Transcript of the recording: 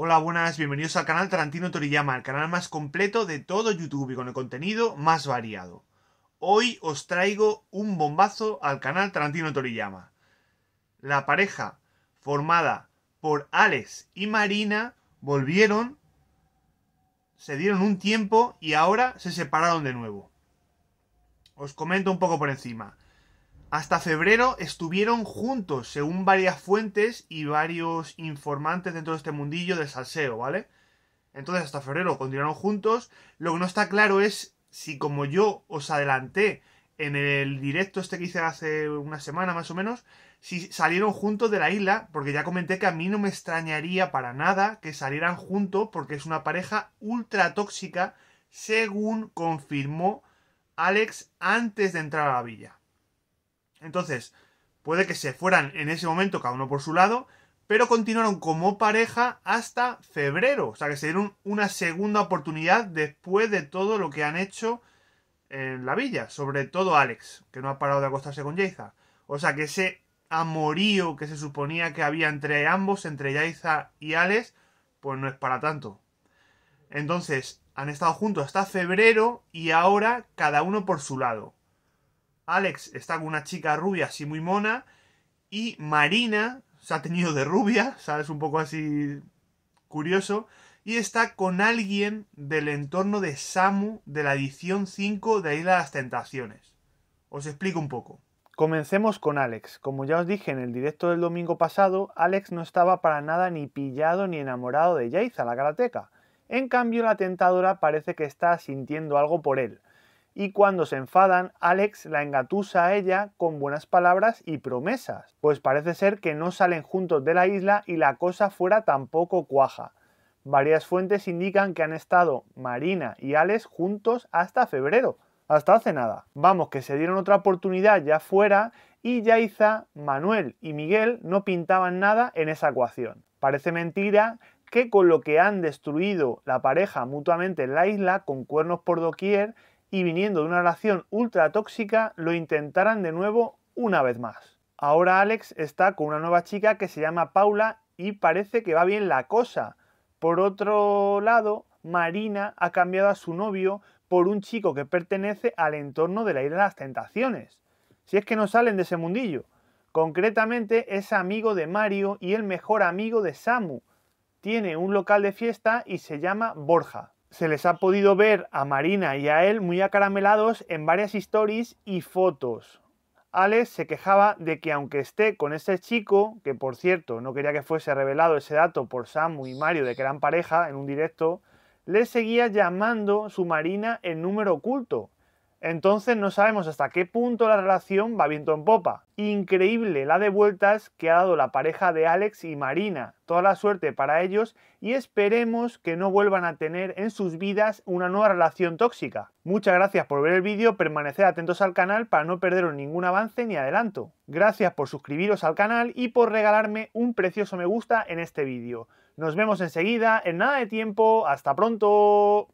Hola, buenas, bienvenidos al canal Tarantino Toriyama, el canal más completo de todo YouTube y con el contenido más variado. Hoy os traigo un bombazo al canal Tarantino Toriyama. La pareja formada por Alex y Marina volvieron, se dieron un tiempo y ahora se separaron de nuevo. Os comento un poco por encima. Hasta febrero estuvieron juntos, según varias fuentes y varios informantes dentro de este mundillo de salseo, ¿vale? Entonces hasta febrero continuaron juntos. Lo que no está claro es si como yo os adelanté en el directo este que hice hace una semana más o menos, si salieron juntos de la isla, porque ya comenté que a mí no me extrañaría para nada que salieran juntos, porque es una pareja ultra tóxica, según confirmó Alex antes de entrar a la villa. Entonces, puede que se fueran en ese momento cada uno por su lado, pero continuaron como pareja hasta febrero. O sea que se dieron una segunda oportunidad después de todo lo que han hecho en la villa. Sobre todo Alex, que no ha parado de acostarse con Jaiza. O sea que ese amorío que se suponía que había entre ambos, entre Jaiza y Alex, pues no es para tanto. Entonces, han estado juntos hasta febrero y ahora cada uno por su lado. Alex está con una chica rubia así muy mona. Y Marina se ha tenido de rubia, ¿sabes? Un poco así curioso. Y está con alguien del entorno de Samu de la edición 5 de Isla de las Tentaciones. Os explico un poco. Comencemos con Alex. Como ya os dije en el directo del domingo pasado, Alex no estaba para nada ni pillado ni enamorado de a la karateca. En cambio, la tentadora parece que está sintiendo algo por él y cuando se enfadan, Alex la engatusa a ella con buenas palabras y promesas, pues parece ser que no salen juntos de la isla y la cosa fuera tampoco cuaja. Varias fuentes indican que han estado Marina y Alex juntos hasta febrero, hasta hace nada. Vamos, que se dieron otra oportunidad ya fuera y Yaiza, Manuel y Miguel no pintaban nada en esa ecuación. Parece mentira que con lo que han destruido la pareja mutuamente en la isla, con cuernos por doquier, y viniendo de una relación ultra tóxica lo intentaran de nuevo una vez más. Ahora Alex está con una nueva chica que se llama Paula y parece que va bien la cosa. Por otro lado, Marina ha cambiado a su novio por un chico que pertenece al entorno de la isla de las tentaciones. Si es que no salen de ese mundillo. Concretamente es amigo de Mario y el mejor amigo de Samu. Tiene un local de fiesta y se llama Borja se les ha podido ver a Marina y a él muy acaramelados en varias stories y fotos. Alex se quejaba de que aunque esté con ese chico, que por cierto no quería que fuese revelado ese dato por Samu y Mario de que eran pareja en un directo, le seguía llamando su Marina el número oculto, entonces no sabemos hasta qué punto la relación va viento en popa. Increíble la de vueltas que ha dado la pareja de Alex y Marina. Toda la suerte para ellos y esperemos que no vuelvan a tener en sus vidas una nueva relación tóxica. Muchas gracias por ver el vídeo, permaneced atentos al canal para no perderos ningún avance ni adelanto. Gracias por suscribiros al canal y por regalarme un precioso me gusta en este vídeo. Nos vemos enseguida, en nada de tiempo, hasta pronto.